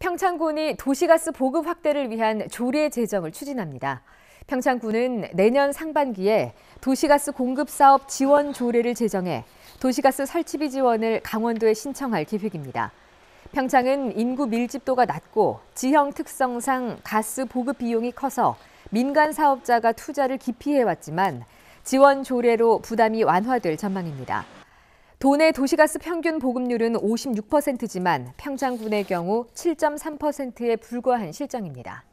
평창군이 도시가스 보급 확대를 위한 조례 제정을 추진합니다. 평창군은 내년 상반기에 도시가스 공급 사업 지원 조례를 제정해 도시가스 설치비 지원을 강원도에 신청할 계획입니다. 평창은 인구 밀집도가 낮고 지형 특성상 가스 보급 비용이 커서 민간 사업자가 투자를 기피해 왔지만 지원 조례로 부담이 완화될 전망입니다. 도내 도시가스 평균 보급률은 56%지만 평창군의 경우 7.3%에 불과한 실정입니다.